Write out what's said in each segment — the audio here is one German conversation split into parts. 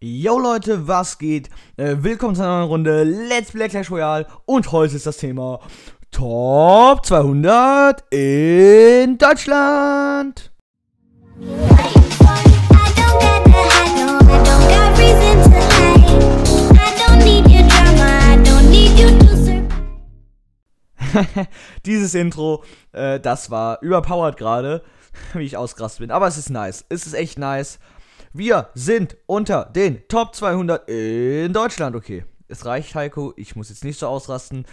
Yo Leute, was geht? Äh, willkommen zu einer neuen Runde Let's Play Clash Royale und heute ist das Thema Top 200 in Deutschland. Dieses Intro, äh, das war überpowered gerade, wie ich ausgerastet bin. Aber es ist nice. Es ist echt nice. Wir sind unter den Top 200 in Deutschland. Okay, es reicht, Heiko. Ich muss jetzt nicht so ausrasten.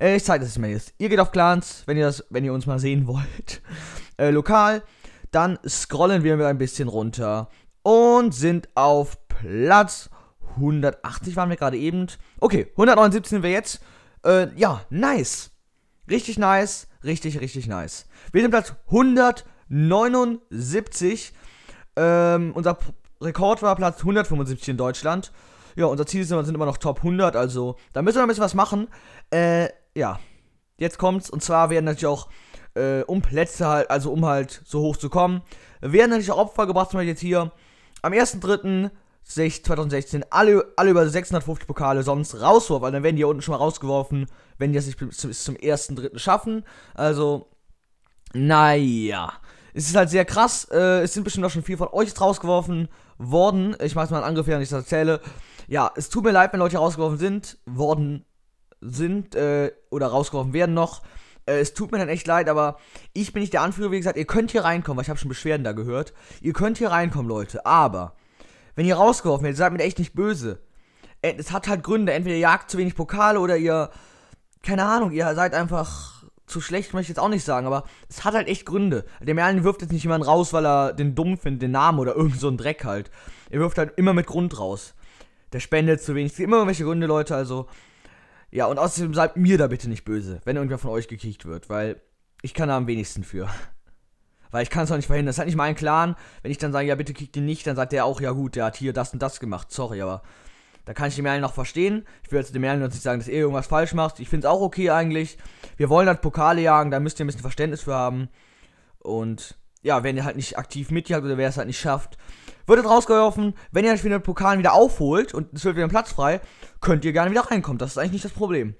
Äh, ich zeige das mir jetzt. Ihr geht auf Clans, wenn ihr, das, wenn ihr uns mal sehen wollt. Äh, lokal. Dann scrollen wir ein bisschen runter und sind auf Platz 180 waren wir gerade eben. Okay, 179 sind wir jetzt. Äh, ja, nice. Richtig nice, richtig, richtig nice. Wir sind Platz 179. Ähm, unser Rekord war Platz 175 in Deutschland. Ja, unser Ziel sind, sind immer noch Top 100, also da müssen wir ein bisschen was machen. Äh, ja. Jetzt kommt's, und zwar werden natürlich auch, äh, um Plätze halt, also um halt so hoch zu kommen, werden natürlich auch Opfer gebracht, zum Beispiel jetzt hier am 1.3. 2016 alle, alle über 650 Pokale sonst rauswurf, weil dann werden die hier unten schon mal rausgeworfen, wenn die das nicht bis zum 1.3. schaffen. Also, naja. Es ist halt sehr krass. Äh, es sind bestimmt auch schon viel von euch rausgeworfen worden, ich mach's mal einen Angriff, während ich das erzähle. Ja, es tut mir leid, wenn Leute rausgeworfen sind, worden sind äh, oder rausgeworfen werden noch. Äh, es tut mir dann echt leid, aber ich bin nicht der Anführer, wie gesagt, ihr könnt hier reinkommen, weil ich habe schon Beschwerden da gehört. Ihr könnt hier reinkommen, Leute, aber wenn ihr rausgeworfen werdet, seid mir echt nicht böse. Äh, es hat halt Gründe, entweder ihr jagt zu wenig Pokale oder ihr, keine Ahnung, ihr seid einfach zu schlecht möchte ich jetzt auch nicht sagen, aber es hat halt echt Gründe. Der Merlin wirft jetzt nicht jemanden raus, weil er den dumm findet, den Namen oder irgend so einen Dreck halt. Er wirft halt immer mit Grund raus. Der spendet zu wenig. Es gibt immer irgendwelche Gründe, Leute, also. Ja, und außerdem seid mir da bitte nicht böse, wenn irgendwer von euch gekickt wird, weil ich kann da am wenigsten für. Weil ich kann es auch nicht verhindern. Das ist halt nicht mein Clan. Wenn ich dann sage, ja, bitte kickt ihn nicht, dann sagt der auch, ja gut, der hat hier das und das gemacht. Sorry, aber da kann ich die Merlin noch verstehen. Ich will jetzt den Merlin jetzt nicht sagen, dass ihr irgendwas falsch macht. Ich finde es auch okay eigentlich. Wir wollen halt Pokale jagen, da müsst ihr ein bisschen Verständnis für haben. Und ja, wenn ihr halt nicht aktiv mitjagt oder wer es halt nicht schafft, wird es rausgeworfen. Wenn ihr euch wieder den Pokal wieder aufholt und es wird wieder ein Platz frei, könnt ihr gerne wieder reinkommen. Das ist eigentlich nicht das Problem.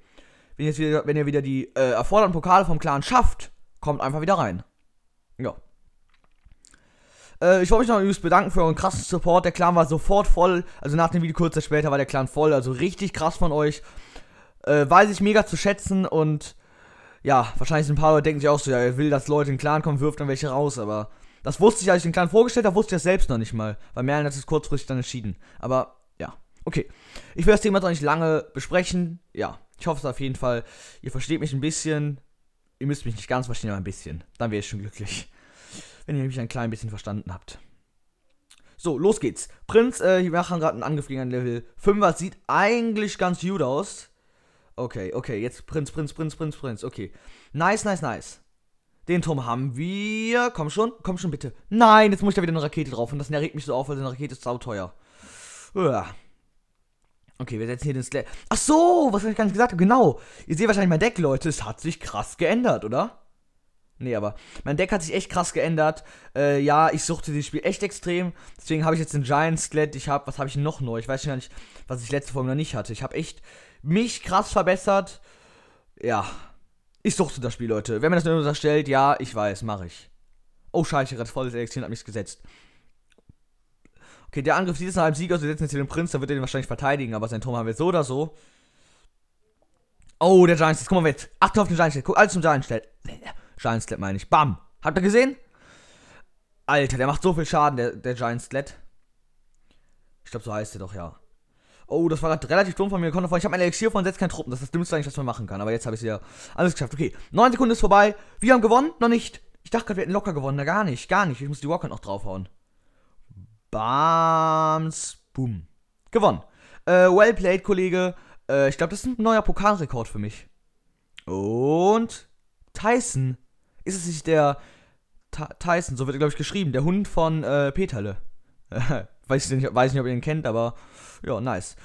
Wenn, jetzt wieder, wenn ihr wieder die äh, erfordernden Pokale vom Clan schafft, kommt einfach wieder rein. Ja. Äh, ich wollte mich noch übrigens bedanken für euren krassen Support. Der Clan war sofort voll. Also nach dem Video kurz später war der Clan voll. Also richtig krass von euch. Äh, weiß ich mega zu schätzen und ja, wahrscheinlich sind ein paar Leute denken sich auch so, ja, er will, dass Leute in den Clan kommen, wirft dann welche raus, aber das wusste ich, als ich den Clan vorgestellt habe, wusste ich das selbst noch nicht mal, weil Merlin hat es kurzfristig dann entschieden. Aber ja, okay. Ich will das Thema jetzt nicht lange besprechen. Ja, ich hoffe es auf jeden Fall. Ihr versteht mich ein bisschen. Ihr müsst mich nicht ganz verstehen, aber ein bisschen. Dann wäre ich schon glücklich wenn ihr mich ein klein bisschen verstanden habt. So, los geht's. Prinz, äh, wir machen gerade einen Angriff gegen ein Level 5er. Sieht eigentlich ganz gut aus. Okay, okay, jetzt Prinz, Prinz, Prinz, Prinz, Prinz. Okay. Nice, nice, nice. Den Turm haben wir. Komm schon, komm schon bitte. Nein, jetzt muss ich da wieder eine Rakete drauf. Und das erregt mich so auf, weil eine Rakete ist sauteuer. Uah. Okay, wir setzen hier den Slash. Ach so, was habe ich gar nicht gesagt? Genau. Ihr seht wahrscheinlich mein Deck, Leute. Es hat sich krass geändert, oder? Nee, aber mein Deck hat sich echt krass geändert. Äh, ja, ich suchte dieses Spiel echt extrem. Deswegen habe ich jetzt den Giant Skelett. Ich habe, was habe ich noch neu? Ich weiß schon gar nicht, was ich letzte Folge noch nicht hatte. Ich habe echt mich krass verbessert. Ja, ich suchte das Spiel, Leute. Wenn man das nur unterstellt, ja, ich weiß, mache ich. Oh, scheiße, gerade volles Elixier hat mich gesetzt. Okay, der Angriff sieht jetzt nach einem Sieg aus. Wir setzen jetzt hier den Prinz, da wird er den wahrscheinlich verteidigen. Aber sein Turm haben wir so oder so. Oh, der Giant Skelett. Guck mal, jetzt. Achte auf den Giant Skelett. Guck, alles zum Giant Skelett. Giant Sled meine ich. Bam! Habt ihr gesehen? Alter, der macht so viel Schaden, der, der Giant Sled. Ich glaube, so heißt der doch, ja. Oh, das war gerade relativ dumm von mir. Ich habe mein Elixier von setzt kein Truppen. Das ist das Dümmste eigentlich, was man machen kann. Aber jetzt habe ich es ja alles geschafft. Okay, 9 Sekunden ist vorbei. Wir haben gewonnen, noch nicht. Ich dachte gerade, wir hätten locker gewonnen. Na, gar nicht, gar nicht. Ich muss die Walker noch draufhauen. Bams, boom. Gewonnen. Äh, well played, Kollege. Äh, ich glaube, das ist ein neuer Pokalrekord für mich. Und Tyson. Ist es nicht der T Tyson, so wird er, glaube ich, geschrieben, der Hund von äh, Peterle? weiß, ich nicht, weiß nicht, ob ihr ihn kennt, aber ja, nice.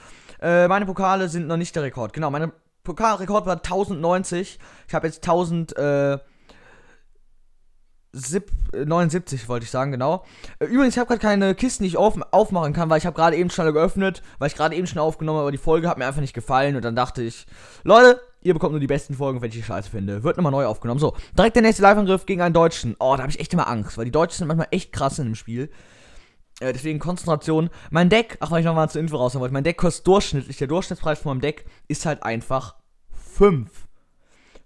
Äh, meine Pokale sind noch nicht der Rekord. Genau, mein Pokalrekord war 1090. Ich habe jetzt 1000. Äh, 79 äh, wollte ich sagen, genau. Äh, übrigens, ich habe gerade keine Kisten, die ich auf, aufmachen kann, weil ich habe gerade eben schnell geöffnet, weil ich gerade eben schnell aufgenommen habe, aber die Folge hat mir einfach nicht gefallen und dann dachte ich, Leute, Ihr bekommt nur die besten Folgen, wenn ich die scheiße finde. Wird nochmal neu aufgenommen. So, direkt der nächste Live-Angriff gegen einen Deutschen. Oh, da habe ich echt immer Angst, weil die Deutschen sind manchmal echt krass in dem Spiel. Äh, deswegen Konzentration. Mein Deck, ach, weil ich nochmal zur Info raus wollte, mein Deck kostet durchschnittlich. Der Durchschnittspreis von meinem Deck ist halt einfach 5.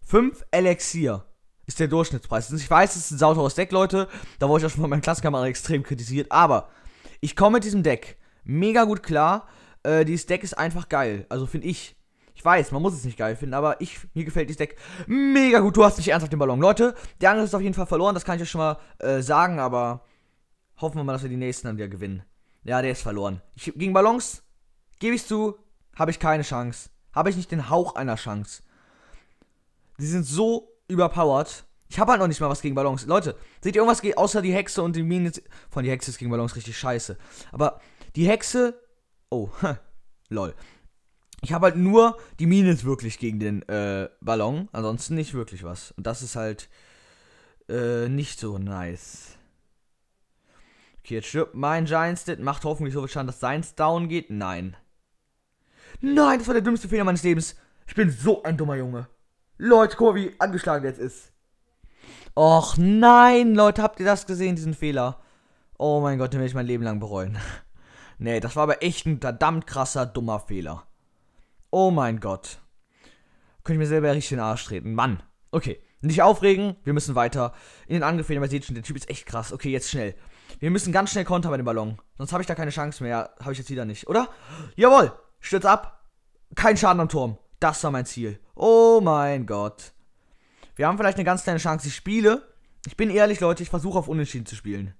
5 Elixier ist der Durchschnittspreis. Ich weiß, es ist ein sauteures Deck, Leute. Da wurde ich auch schon von meinem Klassenkameraden extrem kritisiert. Aber ich komme mit diesem Deck mega gut klar. Äh, dieses Deck ist einfach geil. Also finde ich. Ich weiß, man muss es nicht geil finden, aber ich, mir gefällt dieses Deck mega gut. Du hast nicht ernsthaft den Ballon. Leute, der andere ist auf jeden Fall verloren, das kann ich euch schon mal äh, sagen, aber hoffen wir mal, dass wir die nächsten dann wieder gewinnen. Ja, der ist verloren. Ich, gegen Ballons, gebe ich zu, habe ich keine Chance. Habe ich nicht den Hauch einer Chance. Die sind so überpowered. Ich habe halt noch nicht mal was gegen Ballons. Leute, seht ihr irgendwas außer die Hexe und die Minen? Von die Hexe ist gegen Ballons richtig scheiße. Aber die Hexe. Oh, lol ich habe halt nur die Minus wirklich gegen den äh, Ballon, ansonsten nicht wirklich was. Und das ist halt äh, nicht so nice. Okay, jetzt stirbt mein Giants Dead, macht hoffentlich so viel Schaden, dass seins down geht. Nein. Nein, das war der dümmste Fehler meines Lebens. Ich bin so ein dummer Junge. Leute, guck mal, wie angeschlagen der jetzt ist. Och nein, Leute, habt ihr das gesehen, diesen Fehler? Oh mein Gott, den werde ich mein Leben lang bereuen. nee, das war aber echt ein verdammt krasser, dummer Fehler. Oh mein Gott. Könnte ich mir selber richtig in den Arsch treten. Mann. Okay. Nicht aufregen, wir müssen weiter. In den Angriff, ihr seht schon, der Typ ist echt krass. Okay, jetzt schnell. Wir müssen ganz schnell kontern bei dem Ballon. Sonst habe ich da keine Chance mehr. Habe ich jetzt wieder nicht, oder? Jawohl! Stürz ab. Kein Schaden am Turm. Das war mein Ziel. Oh mein Gott. Wir haben vielleicht eine ganz kleine Chance. Ich spiele. Ich bin ehrlich, Leute, ich versuche auf Unentschieden zu spielen.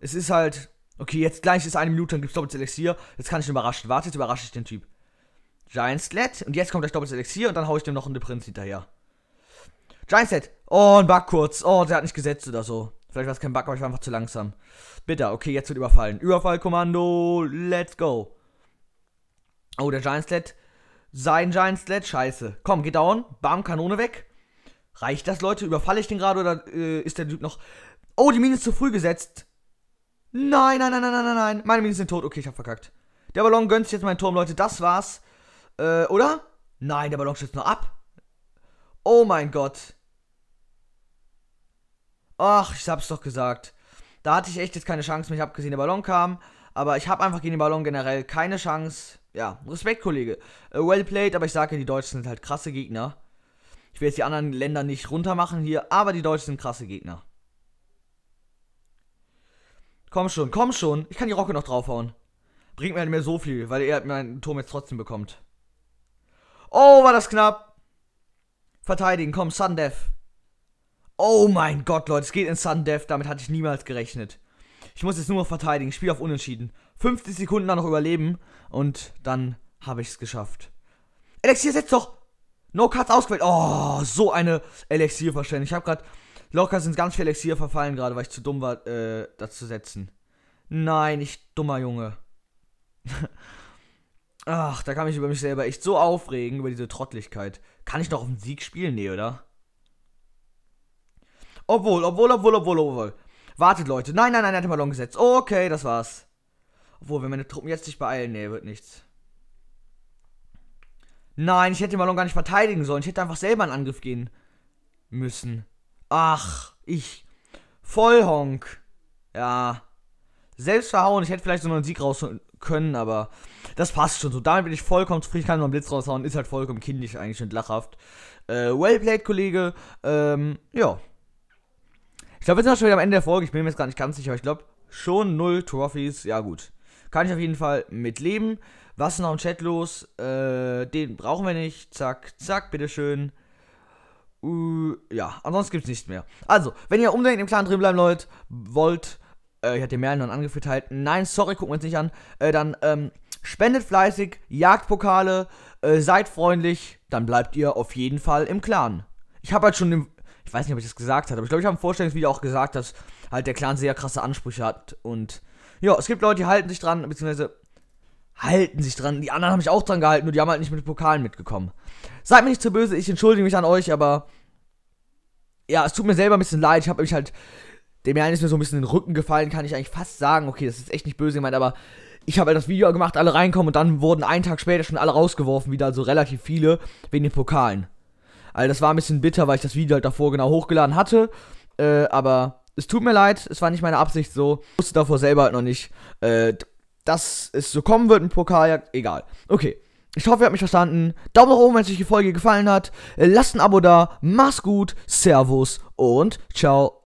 Es ist halt. Okay, jetzt gleich ist eine Minute, dann gibt es doppeltes Elixier. Jetzt kann ich ihn überraschen. Warte, jetzt überrasche ich den Typ. Giant Sled. Und jetzt kommt das doppelte Elixier und dann haue ich dem noch eine Prinz hinterher. Giant Sled. Oh, ein Bug kurz. Oh, der hat nicht gesetzt oder so. Vielleicht war es kein Bug, aber ich war einfach zu langsam. Bitter. Okay, jetzt wird überfallen. Überfallkommando. Let's go. Oh, der Giant Sled. Sein Giant Sled. Scheiße. Komm, geht down. Bam, Kanone weg. Reicht das, Leute? Überfalle ich den gerade oder äh, ist der Typ noch... Oh, die Mine ist zu früh gesetzt. Nein, nein, nein, nein, nein, nein. Meine Minen sind tot. Okay, ich hab verkackt. Der Ballon gönnt sich jetzt meinen Turm, Leute. Das war's. Äh, oder? Nein, der Ballon schützt nur ab. Oh mein Gott. Ach, ich hab's doch gesagt. Da hatte ich echt jetzt keine Chance. Ich hab gesehen, der Ballon kam. Aber ich habe einfach gegen den Ballon generell keine Chance. Ja, Respekt, Kollege. Äh, well played, aber ich sage, die Deutschen sind halt krasse Gegner. Ich will jetzt die anderen Länder nicht runtermachen hier, aber die Deutschen sind krasse Gegner. Komm schon, komm schon. Ich kann die Rocke noch draufhauen. Bringt mir nicht halt mehr so viel, weil er halt meinen Turm jetzt trotzdem bekommt. Oh, war das knapp. Verteidigen, komm, Sundeath. Oh mein Gott, Leute, es geht in Sundeath. Damit hatte ich niemals gerechnet. Ich muss jetzt nur noch verteidigen. Ich spiele auf Unentschieden. 50 Sekunden dann noch überleben. Und dann habe ich es geschafft. Elixier, setz doch! No Cuts ausgewählt. Oh, so eine elixier Ich habe gerade. Locker sind ganz viele Elixier verfallen gerade, weil ich zu dumm war, äh, das zu setzen. Nein, ich dummer Junge. Ach, da kann ich über mich selber echt so aufregen, über diese Trottlichkeit. Kann ich noch auf den Sieg spielen? Nee, oder? Obwohl, obwohl, obwohl, obwohl, obwohl. Wartet, Leute. Nein, nein, nein, er hat den Ballon gesetzt. Okay, das war's. Obwohl, wenn meine Truppen jetzt nicht beeilen, nee, wird nichts. Nein, ich hätte den Ballon gar nicht verteidigen sollen. Ich hätte einfach selber in Angriff gehen müssen. Ach, ich. Vollhonk. Ja. Selbst verhauen. Ich hätte vielleicht so einen Sieg rausholen können, aber das passt schon so. Damit bin ich vollkommen zufrieden, kann man Blitz raushauen, ist halt vollkommen kindisch eigentlich und lachhaft. Äh, well played, Kollege. Ähm, ja. Ich glaube, wir sind auch schon wieder am Ende der Folge. Ich bin mir jetzt gar nicht ganz sicher, aber ich glaube, schon null Trophies. Ja, gut. Kann ich auf jeden Fall mitleben. Was ist noch im Chat los? Äh, den brauchen wir nicht. Zack, zack, bitteschön. Uh, ja, ansonsten gibt es nichts mehr. Also, wenn ihr unbedingt im Clan drin bleiben wollt, wollt äh, ich hatte Merlin dann angeführt halt, nein, sorry, gucken wir uns nicht an. Äh, dann, ähm, spendet fleißig, jagt Pokale, äh, seid freundlich, dann bleibt ihr auf jeden Fall im Clan. Ich habe halt schon im, ich weiß nicht, ob ich das gesagt habe, aber ich glaube, ich habe im Vorstellungsvideo auch gesagt, dass halt der Clan sehr krasse Ansprüche hat und ja, es gibt Leute, die halten sich dran, beziehungsweise halten sich dran. Die anderen haben mich auch dran gehalten, nur die haben halt nicht mit Pokalen mitgekommen. Seid mir nicht zu böse, ich entschuldige mich an euch, aber ja, es tut mir selber ein bisschen leid. Ich habe mich halt dem einen ist mir so ein bisschen in den Rücken gefallen, kann ich eigentlich fast sagen. Okay, das ist echt nicht böse gemeint, aber ich habe halt das Video gemacht, alle reinkommen und dann wurden einen Tag später schon alle rausgeworfen, wieder, also relativ viele, wegen den Pokalen. Also das war ein bisschen bitter, weil ich das Video halt davor genau hochgeladen hatte. Äh, aber es tut mir leid, es war nicht meine Absicht so. Ich wusste davor selber halt noch nicht, äh, dass es so kommen wird mit Pokaljagd. Egal. Okay. Ich hoffe, ihr habt mich verstanden. Daumen nach oben, wenn euch die Folge gefallen hat. Äh, lasst ein Abo da. Mach's gut. Servus und ciao.